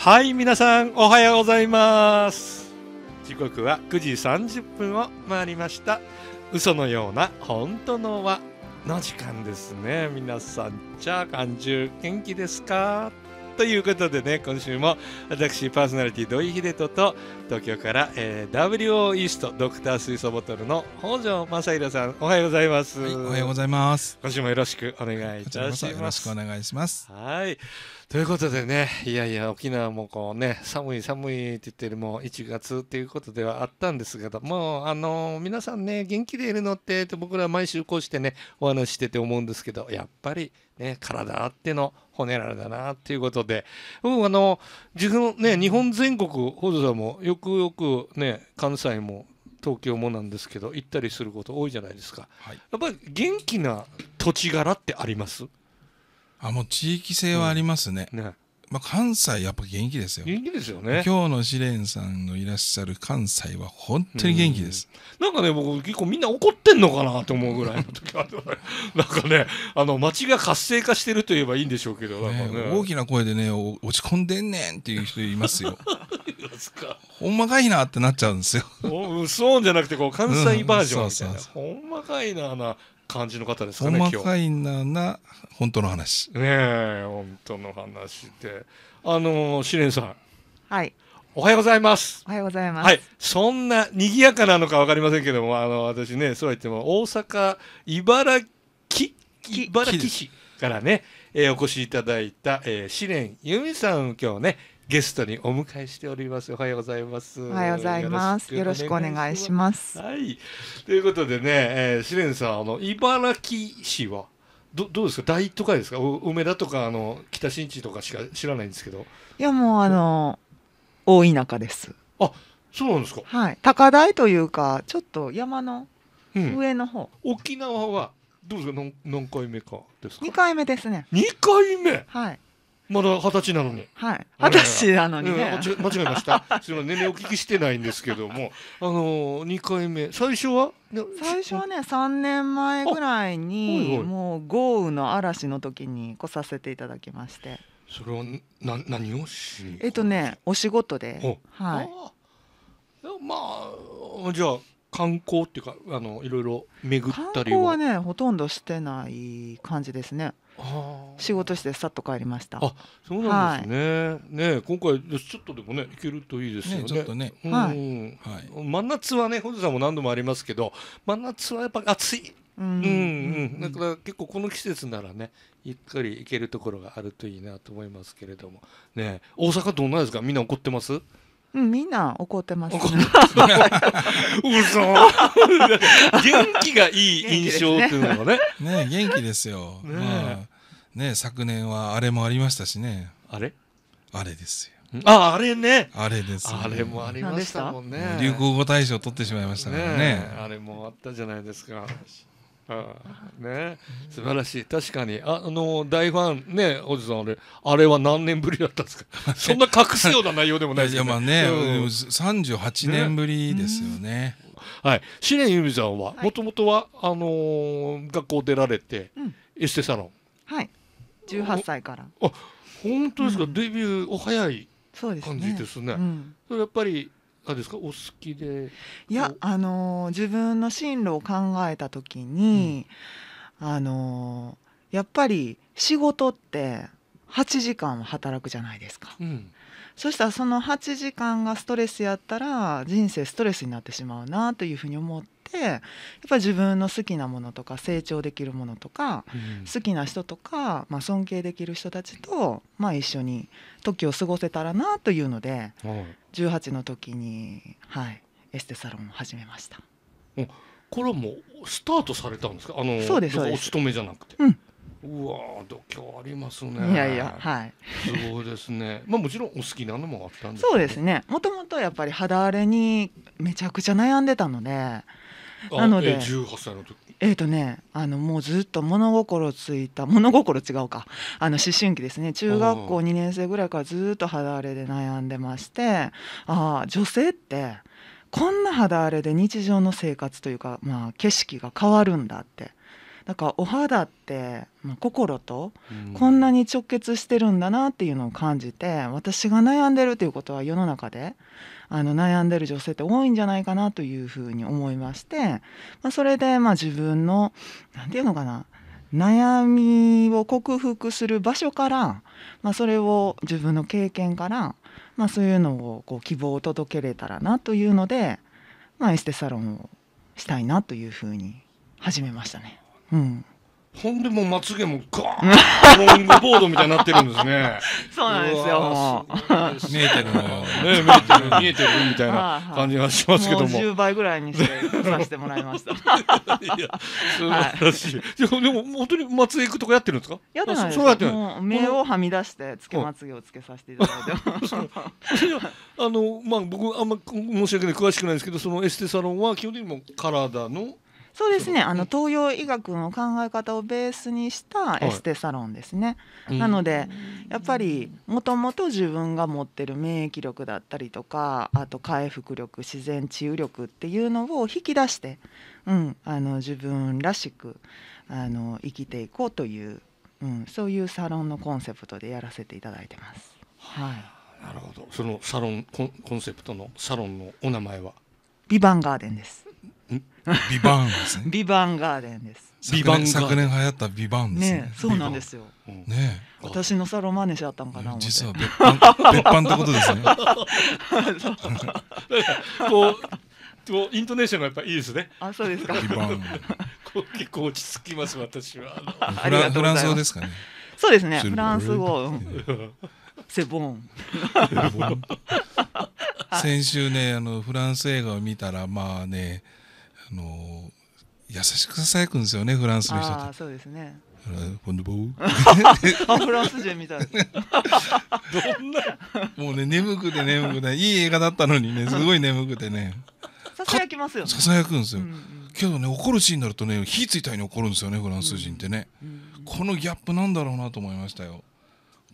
はい皆さんおはようございます時刻は9時30分を回りました嘘のような本当の輪の時間ですね皆さんじゃあ感中元気ですかということでね今週も私パーソナリティ土井秀人と東京から、えー、WO イーストドクター水素ボトルの北条正宏さんおはようございます、はい、おはようございます今週もよろしくお願いいたしますよろしくお願いしますはいということでね、いやいや、沖縄もこうね、寒い寒いって言ってるもう1月っていうことではあったんですけど、もうあのー、皆さんね、元気でいるのってって僕ら毎週こうしてね、お話してて思うんですけど、やっぱりね、体あっての骨られだなっていうことで、うん、あの、自分ね、日本全国、ほどさんもよくよくね、関西も東京もなんですけど行ったりすること多いじゃないですか、はい、やっぱり元気な土地柄ってありますあもう地域性はありますね,、ねまあ、関西やっぱ元気ですよ元気ですよね今日の試練さんのいらっしゃる関西は本当に元気です、んなんかね僕結構みんな怒ってんのかなと思うぐらいの時は なんかねあの街が活性化してるといえばいいんでしょうけど、ねね、大きな声でね落ち込んでんねんっていう人いますよ ほんまかいなってなっちゃうんですよそうじゃなくてこう関西バージョンみたいな、そうそうほんまかいなな感じの方ですかね細かいなな本当の話ねえ本当の話であの知念さんはいおはようございます。おはようございます。はい、そんな賑やかなのかわかりませんけども、あの私ね、そうは言っても大阪茨城茨城市からね、えー、お越しいただいた、えー、試練由美さん今日ねゲストにお迎えしております。おはようございます。おはようございます。よろしくお願いします。はい。ということでね、えー、シレンさん、あの茨城市はどどうですか。大都会ですか。梅田とかあの北新地とかしか知らないんですけど。いやもうあの大田舎です。あ、そうなんですか。はい。高台というか、ちょっと山の上の方。うん、沖縄はどうですか。何何回目かですか。二回目ですね。二回目。はい。まだ二十歳なのに。はい。二十歳なのに、ねうん、間違えました。すみません、年齢お聞きしてないんですけども、あの二、回目、最初は。最初はね、三年前ぐらいに、おいおいもう豪雨の嵐の時に来させていただきまして。それは、な、何をしえっとね、お仕事で。はい。まあ、じゃあ。観光っていうかあのいろいろ巡ったりははねほとんどしてない感じですね仕事してさっと帰りましたあそうなんですね、はい、ね今回ちょっとでもね行けるといいですよね、ね、ちょっとね、はい、はい、真夏はね本さんも何度もありますけど真夏はやっぱ暑いうんうんだから結構この季節ならねゆっくり行けるところがあるといいなと思いますけれどもね大阪どうなですかみんな怒ってますうん、みんな怒ってます、ね。嘘。元気がいい印象っていうのがね。ね、元気ですよ。ね、まあ、ね、昨年はあれもありましたしね。あれ。あれですよ。あ、あれね。あれです、ね、あれもありましたもんね。流行語大賞取ってしまいましたからね。ねあれもあったじゃないですか。ね、素晴らしい確かにあの大ファンねおじさんあれあれは何年ぶりだったんですか そんな隠すような内容でもないですよねいやまあね、うん、38年ぶりですよね、ねうはい知念由美さんはもともとはあのー、学校出られて、うん、エステサロンはい18歳からあ本当ですか、デビューお早い感じですね、それやっぱりかですかお好きでいやあの自分の進路を考えた時に、うん、あのやっぱり仕事って8時間働くじゃないですか、うん、そしたらその8時間がストレスやったら人生ストレスになってしまうなというふうに思ってやっぱり自分の好きなものとか成長できるものとか、うん、好きな人とか、まあ、尊敬できる人たちと、まあ、一緒に時を過ごせたらなというので、はい、18の時に、はい、エステサロンを始めました。これもスタートされたんですかあのそうですお勤めじゃなくて、うん、うわ度胸ありますねいやいやはいすごいですねまあもちろんお好きなのもあったんですそうですねもともとやっぱり肌荒れにめちゃくちゃ悩んでたのでなので、え歳の時えっ、ー、とねあのもうずっと物心ついた物心違うかあの思春期ですね中学校2年生ぐらいからずっと肌荒れで悩んでましてああ女性ってこんな肌荒れで日常の生活というか、まあ、景色が変わるんだってなんかお肌って、まあ、心とこんなに直結してるんだなっていうのを感じて、私が悩んでるということは世の中であの悩んでる女性って多いんじゃないかなというふうに思いまして、まあ、それでまあ自分の何て言うのかな悩みを克服する場所から、まあ、それを自分の経験から、まあ、そういうのをこう希望を届けれたらなというので、まあ、エステサロンをしたいなというふうに始めましたね。うんほんでもまつげもガーンロングボードみたいになってるんですね。そうなんですよ。す見えてるのよ。ね、見えてる、見えてるみたいな感じがしますけども。も倍ぐらいにしてさせてもらいました。いや、素晴らしい。はい、でも、本当にまつげいくとこやってるんですかやってないです。そうやってない。目をはみ出して、つけまつげをつけさせていただいて。ます。あの、まあ、僕、あんま申し訳ない、詳しくないですけど、そのエステサロンは基本的にも体の。そうですねあの東洋医学の考え方をベースにしたエステサロンですね、はい、なのでやっぱりもともと自分が持ってる免疫力だったりとかあと回復力自然治癒力っていうのを引き出して、うん、あの自分らしくあの生きていこうという、うん、そういうサロンのコンセプトでやらせていただいてます。はい、なるほどそのサロンコンセプトのサロンのお名前はビバンガーデンですビバーンですね。ビバンガーデンです。ビバン昨年流行ったビバンですね。ねそうなんですよ。ね私のサロマネしちったんかな実は別版 別版ってことですね。こうこうイントネーションがやっぱいいですね。あそうですか。ビバン。結構落ち着きます私は。フラフランス語ですかね。そうですね。フランス語。セボン。先週ねあのフランス映画を見たらまあねあの優しくささやくんですよねフランスの人ってそうですねフォンドボー フランス人みたい どんなもうね眠くて眠くていい映画だったのにねすごい眠くてねささやきますよねささやくんですよ、うんうん、けどね怒るシーンになるとね火ついたように怒るんですよねフランス人ってね、うんうん、このギャップなんだろうなと思いましたよ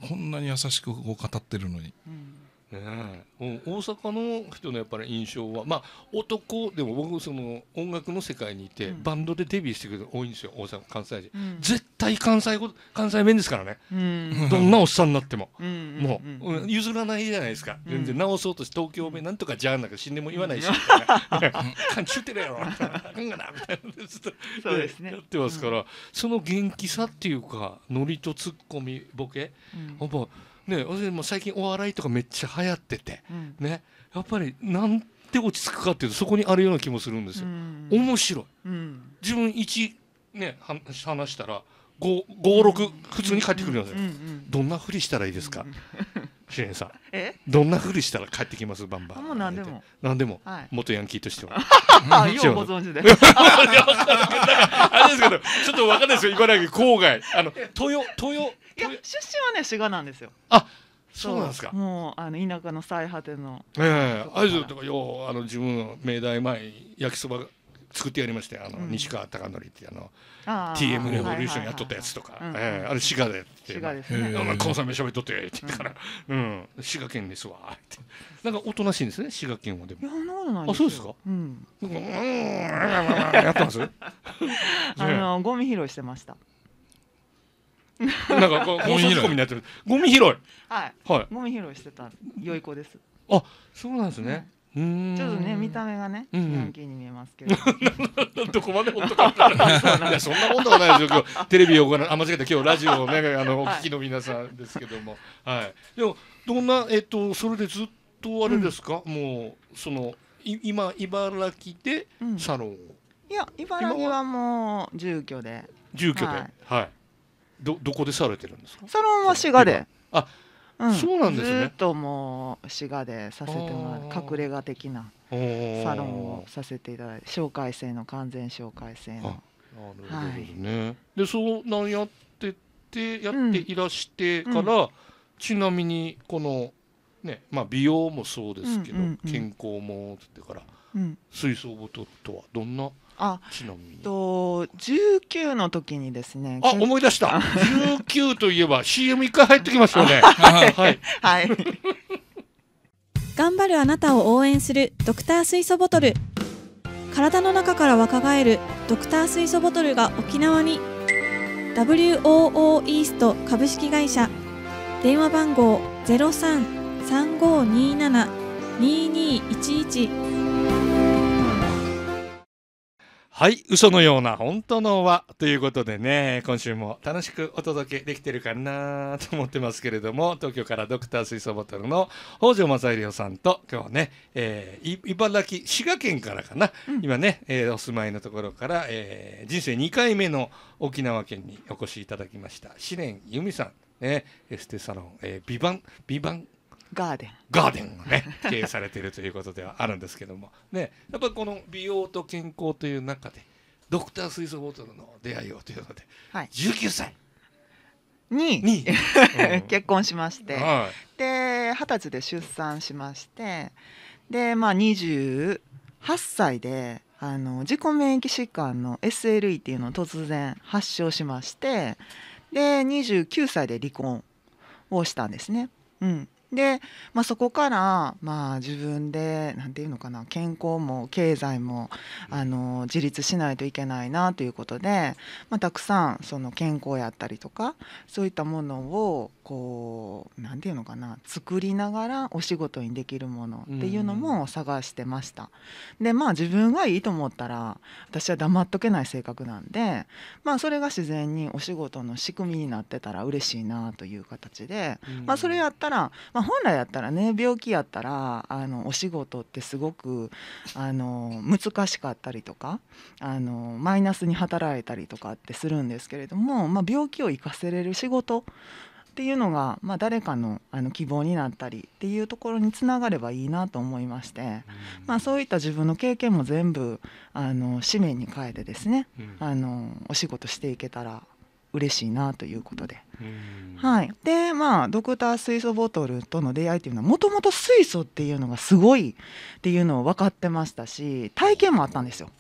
こんなに優しく語ってるのに、うんね、大阪の人のやっぱり印象は、まあ、男でも僕その音楽の世界にいて、バンドでデビューしてくる人多いんですよ大阪関西人、うん、絶対関西関西弁ですからね、うん、どんなおっさんになっても、うん、もう、譲らないじゃないですか全然直そうとして東京弁なんとかじゃあなんか死んでも言わないし 勘違い感じてるやろ」あんがなみたいなずっとそうです、ね、やってますから、その元気さっていうかノリとツッコミボケ、やっぱ。ね、私も最近お笑いとかめっちゃ流行ってて、ね、やっぱりなんて落ち着くかっていうとそこにあるような気もするんですよ。面白い、自分1、ね、話したら56普通に帰ってくるんですよ、どんなふりしたらいいですか、しれ さんどんなふりしたら帰ってきますバンバンもう何でも何でも、元ヤンキーとしてはあ ようご存知で あれですけどちょっと分かんないですよ茨城郊外あの豊豊いや出身はね滋賀なんですよあそうなんですかもうあの田舎の最果てのええ会津とかようあの自分明大前焼きそば作ってやりましたあの、うん、西川貴教ってあのあ TM レボリューションやっとったやつとか、ええあれ滋賀でって滋賀ですね、ね、えー、コンサメしゃべっとってって言ったから、うん、うん、滋賀県ですわってなんかおとなしいんですね滋賀県はでもいやなことないあそうですかうんうんやってます あのゴミ拾いしてましたなんかこう ゴミ拾いになってるゴミ拾いはい、はい、ゴミ拾いしてた良い子ですあそうなんですね、うちょっとね見た目がね、ヤンキーに見えますけど。ど こまで本当か。いやそんなことはないですよ。今日テレビをご覧、あ間違えた今日ラジオをねあのお聞きの皆さんですけども、はい。でもどんなえっとそれでずっとあれですか、もうそのい今茨城でサロンを、いや茨城はもう住居で。住居で、はい。どどこでされてるんですかそのまま滋賀であ、うん、そうなんですねずっともう滋賀でさせてもらう隠れ家的なサロンをさせていただいて紹介制の完全紹介制のなるほどね、はい、でそうなんやっててやっていらしてから、うん、ちなみにこのねまあ、美容もそうですけど、健康もってから、水槽ボトルとはどんなあちなみにと19の時にですねあ思い出した19といえば CM1 回入ってきますよね はい、はいはい、頑張るあなたを応援するドクター水素ボトル体の中から若返るドクター水素ボトルが沖縄に WOO イースト株式会社電話番号03はい、嘘のような本当の輪ということでね、今週も楽しくお届けできてるかなと思ってますけれども、東京からドクター水素ボトルの北条正弘さんと、今日はね、えー、茨城、滋賀県からかな、うん、今ね、えー、お住まいのところから、えー、人生2回目の沖縄県にお越しいただきました、試練由美さん、ね、エステサロン、えー、ビバン、ビバンガーデンガーデンをね経営されているということではあるんですけども、ね、やっぱりこの美容と健康という中でドクター水素ボトルの出会いをというので、はい、19歳にに、結婚しまして、はい、で二十歳で出産しましてで、まあ、28歳であの自己免疫疾患の SLE っていうのを突然発症しましてで29歳で離婚をしたんですね。うん、で、まあ、そこから、まあ、自分で何て言うのかな健康も経済もあの自立しないといけないなということで、まあ、たくさんその健康やったりとかそういったものをこう何て言うのかな作りながらお仕事にできるものっていうのも探してました。でまあ自分がいいと思ったら私は黙っとけない性格なんで、まあ、それが自然にお仕事の仕組みになってたら嬉しいなという形で、まあ、それやったら、まあ本来やったらね病気やったらあのお仕事ってすごくあの難しかったりとかあのマイナスに働いたりとかってするんですけれども、まあ、病気を生かせれる仕事っていうのが、まあ、誰かのあの希望になったりっていうところにつながればいいなと思いまして、まあ、そういった自分の経験も全部あの紙面に変えてですね、あのお仕事していけたら嬉しいなということで。はい、でまあドクター水素ボトルとの出会いっていうのはもともと水素っていうのがすごいっていうのを分かってましたし体験もあったんですよ。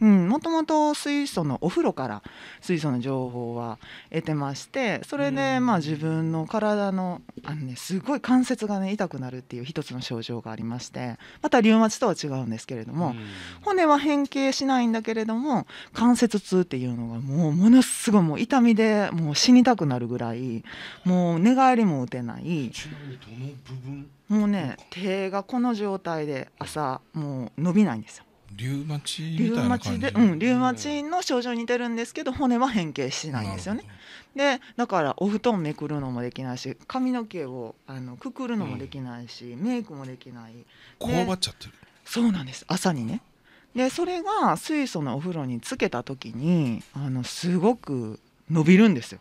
もともと水素のお風呂から水素の情報は得てましてそれでまあ自分の体のあの、ね、すごい関節が、ね、痛くなるっていう一つの症状がありましてまたリウマチとは違うんですけれども、骨は変形しないんだけれども関節痛っていうのがもうものすごいもう痛みでもう死にたくなる。るぐらいもう寝返りも打てないもうね手がこの状態で朝もう伸びないんですよ。リュウマチリュウマチで、うん、リュウマチの症状に似てるんですけど骨は変形しないんですよね。でだからお布団めくるのもできないし髪の毛をあのくくるのもできないし、うん、メイクもできない。こばっちゃってるそうなんです朝にねでそれが水素のお風呂につけた時にあのすごく伸びるんですよ。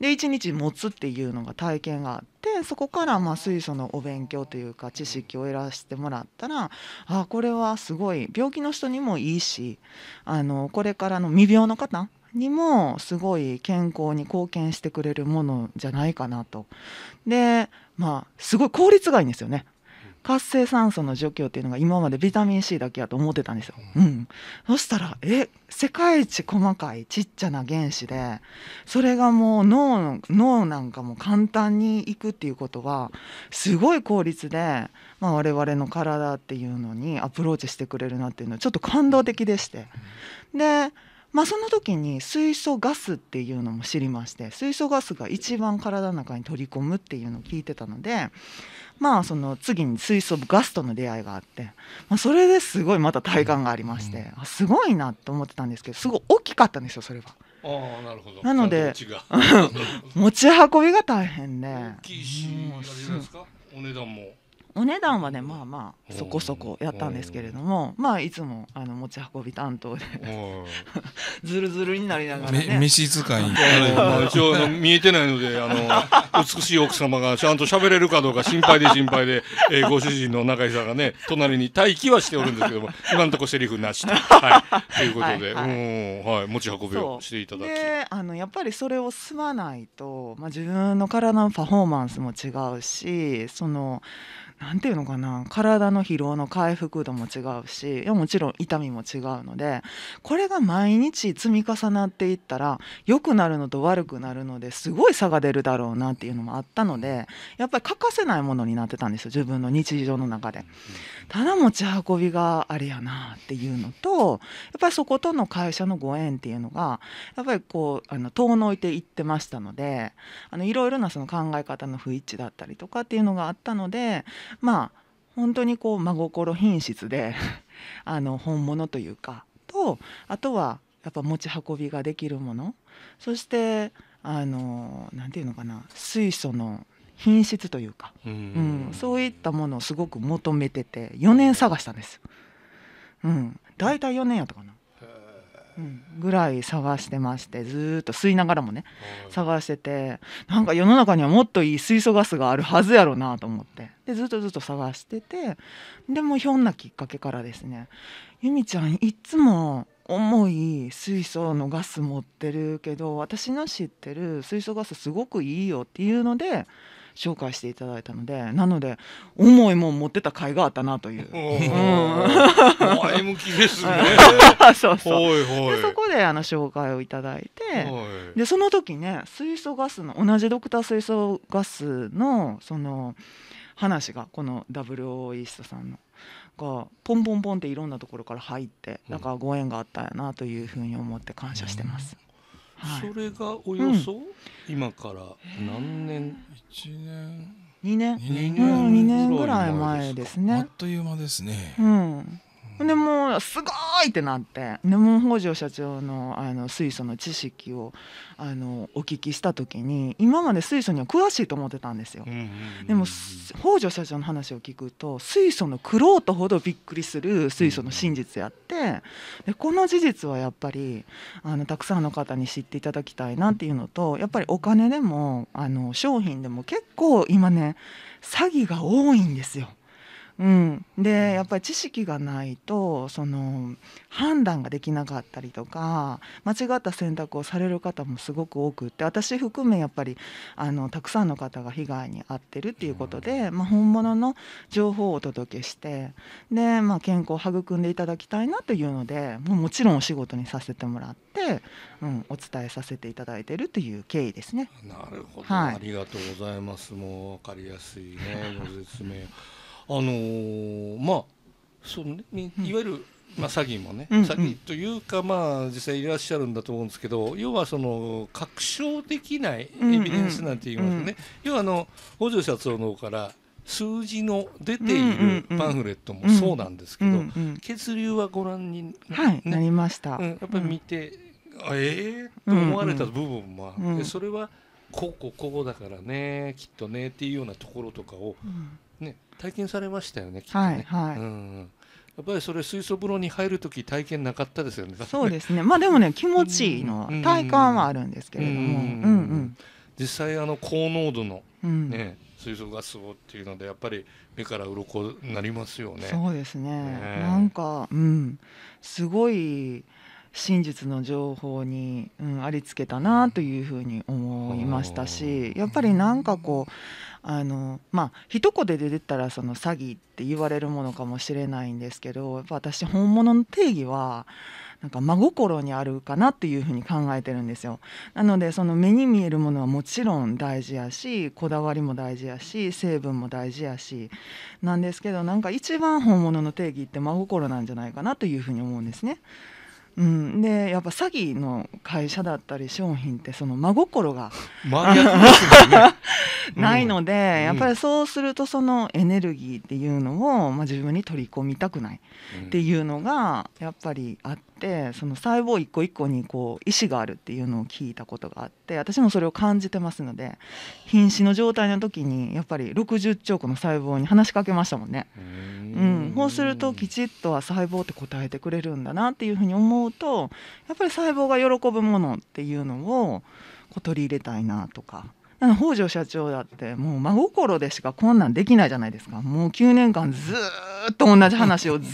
で1日持つっていうのが体験があってそこからまあ水素のお勉強というか知識を得らせてもらったらあこれはすごい病気の人にもいいしあのこれからの未病の方にもすごい健康に貢献してくれるものじゃないかなと。でまあすごい効率がいいんですよね活性酸素の除去っていうのが今までビタミン C だけやと思ってたんですよ。うん、そしたらえ世界一細かいちっちゃな原子でそれがもう脳脳なんかも簡単にいくっていうことはすごい効率で、まあ、我々の体っていうのにアプローチしてくれるなっていうのはちょっと感動的でして。でまあ、その時に水素ガスっていうのも知りまして水素ガスが一番体の中に取り込むっていうのを聞いてたので、まあ、その次に水素ガスとの出会いがあって、まあ、それですごいまた体感がありまして、あすごいなと思ってたんですけどすごい大きかったんですよそれは。あなるほどなので 持ち運びが大変で。大きいし、うん、お値段もお値段はねまあまあそこそこやったんですけれどもまあいつもあの持ち運び担当でずるずるになりながらね使い一応 見えてないのであの美しい奥様がちゃんと喋れるかどうか心配で心配で、えー、ご主人の中井さんがね隣に待機はしておるんですけども今んとこセリフなしと,、はい、いうことで、はい、はい、持ち運びをしていただきあのやっぱりそれを済まないと、まあ、自分の体のパフォーマンスも違うしその。んていうのかな体の疲労の回復度も違うしもちろん痛みも違うのでこれが毎日積み重なっていったら良くなるのと悪くなるのですごい差が出るだろうなっていうのもあったのでやっぱり欠かせないものになってたんですよ自分の日常の中で。ただ持ち運びがあれやなっていうのとやっぱりそことの会社のご縁っていうのがやっぱりこうあの遠のいていってましたのでいろいろなその考え方の不一致だったりとかっていうのがあったのでまあ本当にこう真心品質で あの本物というかとあとはやっぱ持ち運びができるものそしてあのなて言うのかな水素の品質というかうん、そういったものをすごく求めてて4年探したんです。うん、大体4年やったかなぐらい探してましてずっと吸いながらもね探しててなんか世の中にはもっといい水素ガスがあるはずやろなと思ってでずっとずっと探しててでもひょんなきっかけからですね由美ちゃんいつも重い水素のガス持ってるけど私の知ってる水素ガスすごくいいよっていうので紹介していただいたのでなので思いも持ってた甲斐があったなという。向きですねそこであの紹介をいただいてでその時ね水素ガスの同じドクター水素ガスのその話がこの WO イーストさんの。がポンポンポンっていろんなところから入ってだからご縁があったやなというふうに思って感謝してます。うんはい、それがおよそ、今から何年1年2年 ,2 年ぐらい前ですねあっという間ですね、うん、でもうすごいってなってネモ北条社長のあの水素の知識をあのお聞きした時に今まで水素には詳しいと思ってたんですよ。でも北条社長の話を聞くと水素のろうとほどびっくりする水素の真実やってでこの事実はやっぱりあのたくさんの方に知っていただきたいなっていうのとやっぱりお金でもあの商品でも結構今ね詐欺が多いんですよ。うん、でやっぱり知識がないとその判断ができなかったりとか間違った選択をされる方もすごく多くて私含めやっぱりあのたくさんの方が被害に遭ってるっていうことで、まあ、本物の情報をお届けしてで、まあ、健康を育んでいただきたいなというのでもうもちろんお仕事にさせてもらって、うん、お伝えさせていただいてるという経緯ですね。なるほど、はい、ありがとうございますもう分かりやすいねご説明 のー、まあその、ね、いわゆる、まあ、詐欺もね、うん詐欺というか、まあ、実際いらっしゃるんだと思うんですけど要はその確証できないエビデンスなんて言いますね、うんうん、要はあの北条社長の方から数字の出ているパンフレットもそうなんですけど、うんうんうん、血流はご覧にな,、はい、なりました、うん、やっぱり見て、うん、ええー、と思われた部分も、うんうん、それはこうこうこうだからねきっとねっていうようなところとかを、ね、体験されましたよね、きっとね。はい、はい、うん、やっぱりそれ水素風呂に入る時体験なかったですよね。そうですね。まあでもね気持ちいいの体感はあるんですけれども、うんうんうん、実際あの高濃度のね、水素ガスをっていうのでやっぱり目から鱗なりますよね。そうですね。ねなんかうんすごい。真実の情報に、うん、ありつけたなというふうに思いましたしやっぱりなんかこうあのまあ一言で出たらその詐欺って言われるものかもしれないんですけど私本物の定義はなんか真心にあるかなっていうふうに考えてるんですよ。なのでその目に見えるものはもちろん大事やしこだわりも大事やし成分も大事やしなんですけどなんか一番本物の定義って真心なんじゃないかなというふうに思うんですね。うん、でやっぱ詐欺の会社だったり商品ってその真心が、ね、ないので、うん、やっぱりそうするとそのエネルギーっていうのを、まあ、自分に取り込みたくないっていうのがやっぱりあって。ってその細胞一個一個にこう意思があるっていうのを聞いたことがあって私もそれを感じてますので瀕死の状態の時にやっぱり60兆個の細胞に話しかけましたもんね。うん、こうするときちっとは細胞って答えてくれるんだなっていうふうに思うとやっぱり細胞が喜ぶものっていうのをこう取り入れたいなとか北条社長だってもう真心でしかこんなんできないじゃないですかもう9年間ずっと同じ話をず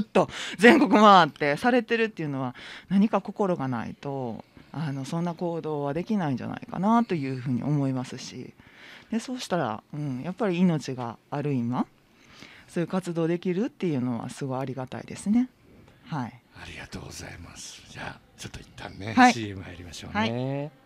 っと全国回ってされてるっていうのは何か心がないとあのそんな行動はできないんじゃないかなというふうに思いますしでそうしたら、うん、やっぱり命がある今そういう活動できるっていうのはすごいありがたいですね。はい、ありがとうございますじゃあちょっと一旦ね、はい、CM 入りましょうね。はい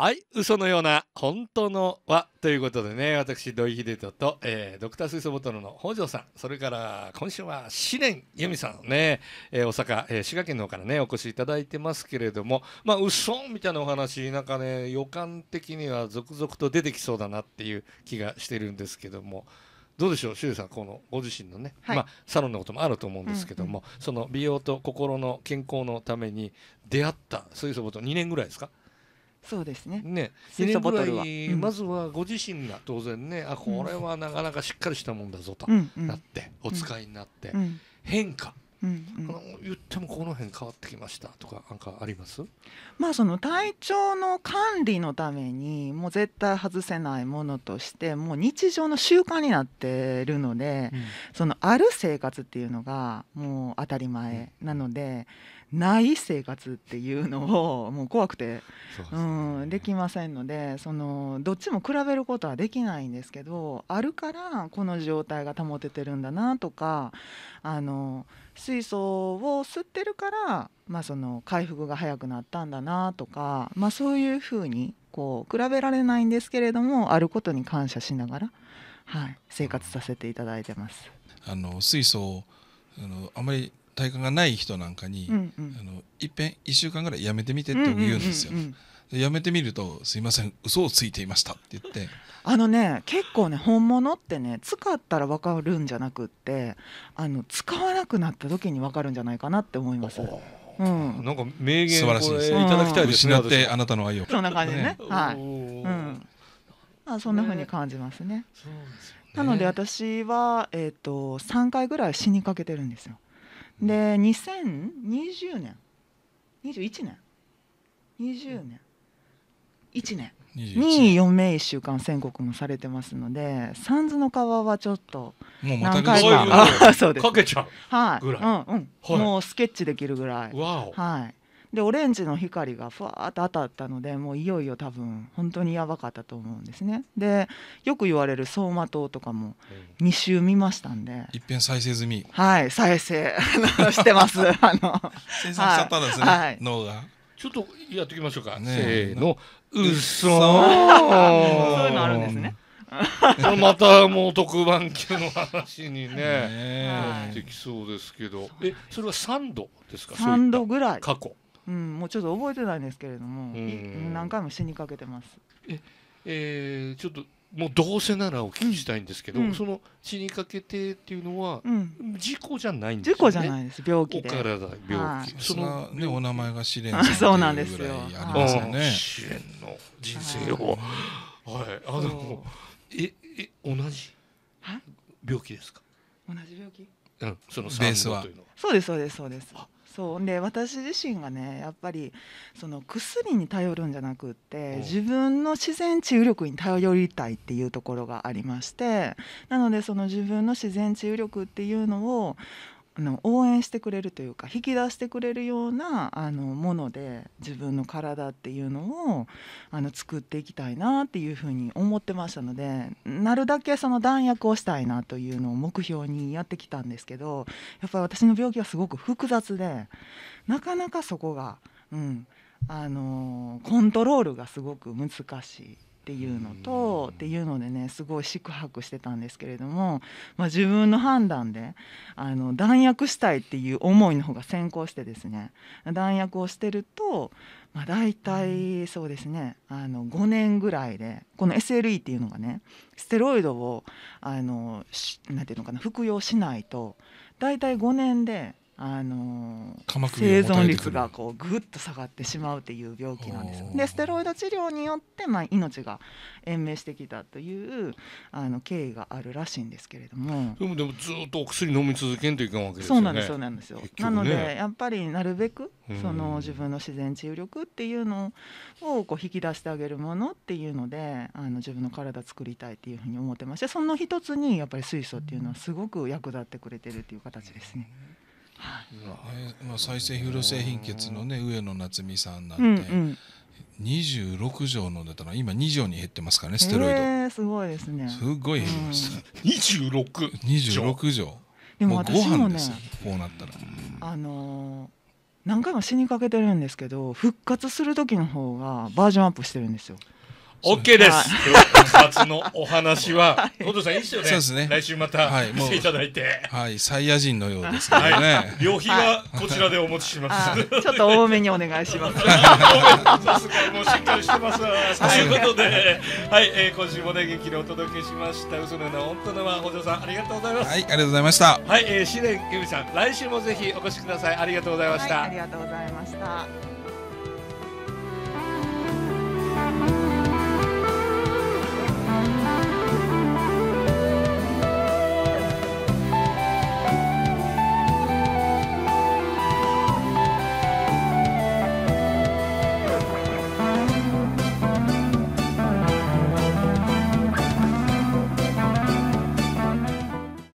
はい、嘘のような本当のはということでね、私土井秀人と、えー、ドクター水素ボトルの北条さん、それから今週は試練由美さんね、えー、大阪、えー、滋賀県の方からねお越しいただいてますけれども、まあ嘘みたいなお話なんかね予感的には続々と出てきそうだなっていう気がしてるんですけども。どうでしょう、周さん、このご自身のね、はい、まあ、サロンのこともあると思うんですけども、うんうん、その美容と心の健康のために出会った水素ボトル2年ぐらいですかそうですねね2ボトルは。まずはご自身が当然ね、あこれはなかなかしっかりしたもんだぞとなって、お使いになって、変化うんうん、の言ってもこの辺変わってきましたとかなんかありますまあその体調の管理のためにもう絶対外せないものとしてもう日常の習慣になっているので、うん、そのある生活っていうのがもう当たり前なので。うんない生活っていうのをもう怖くてう、ね、うん、できませんのでそのどっちも比べることはできないんですけどあるからこの状態が保ててるんだなとかあの水素を吸ってるから、まあ、その回復が早くなったんだなとか、まあ、そういうふうにこう比べられないんですけれどもあることに感謝しながら、はい、生活させていただいてます。あの水素あのあまり体感がない人なんかに、うんうん、あのいっぺん1週間ぐらいやめてみてって言うんですよ。やめてみると「すいません嘘をついていました」って言ってあのね結構ね本物ってね使ったら分かるんじゃなくってあの使わなくなった時に分かるんじゃないかなって思います。うん、なんか名言素晴らしいですいただきたいです、ね、失ってあなたの愛をそんな感じねね、はい、うん、あそんなふうに感じますね、ね、なので私はえっ、ー、と3回ぐらい死にかけてるんですよで2020年21年20年1年に余命1週間宣告もされてますので三途の川はちょっと何回かそうですかけちゃうぐらい、はいうんうん、はい、もうスケッチできるぐらい。はいでオレンジの光がふわーっと当たったのでもういよいよ多分本当にやばかったと思うんですねでよく言われる走馬灯とかも2周見ましたんで、いっぺん再生済みはい再生してます あの生産しちゃったんですね、はい、脳がちょっとやっていきましょうか、ね、せーのうっそーそういうのあるんですね またもう特番級の話にねね、はできそうですけどえそれは3度ですか3度ぐらい過去うん、もうちょっと覚えてないんですけれども、何回も死にかけてます。え、えー、ちょっともうどうせならお聞きしたいんですけど、うん、その死にかけてっていうのは、うん、事故じゃないんです、ね、事故じゃないです病気でお体病気、そのねお名前が試練さん そうなんですよありますよね試練の人生をはい、はい、あのええ同じ病気ですか同じ病気うんそのベースはそうですそうですそうですそうで私自身がねやっぱりその薬に頼るんじゃなくって自分の自然治癒力に頼りたいっていうところがありましてなのでその自分の自然治癒力っていうのをの応援してくれるというか引き出してくれるようなあのもので自分の体っていうのをあの作っていきたいなっていうふうに思ってましたのでなるだけその弾薬をしたいなというのを目標にやってきたんですけどやっぱり私の病気はすごく複雑でなかなかそこが、うん、あのコントロールがすごく難しい。っていうのとっていうのでねすごい四苦八苦してたんですけれども、まあ、自分の判断であの弾薬したいっていう思いの方が先行してですね弾薬をしてると、まあ、大体そうですねあの5年ぐらいでこの SLE っていうのがねステロイドをあのて言うのかな服用しないと大体5年であの生存率がこうぐっと下がってしまうという病気なんです。でステロイド治療によって、まあ、命が延命してきたというあの経緯があるらしいんですけれどもでもでもずっとお薬飲み続けんといけんわけですよね。そうなんですよなんですよ、ね、なのでやっぱりなるべくその自分の自然治癒力っていうのをこう引き出してあげるものっていうのであの自分の体作りたいっていうふうに思ってましてその一つにやっぱり水素っていうのはすごく役立ってくれてるっていう形ですね。うんまあ、再生不良性貧血の、ね、上野夏美さんなんて、うんうん26錠飲んでたの今2錠に減ってますからねステロイド、えー、すごいですねすごい減りました、うん、26, 26錠でも私もねこうなったらあのー、何回も死にかけてるんですけど復活する時の方がバージョンアップしてるんですよオッケーです。今初のお話は、お父さんいいですよね。ね。来週また来ていただいて。はい、サイヤ人のようですけどね。旅費はこちらでお持ちします。ちょっと多めにお願いします。さすがもうしっかりしてます。ということで、はい、え今週もね劇でお届けしました。嘘のような本当のは北条さんありがとうございます。はい、ありがとうございました。はい、えー、試練ゆみさん来週もぜひお越しください。ありがとうございました。ありがとうございました。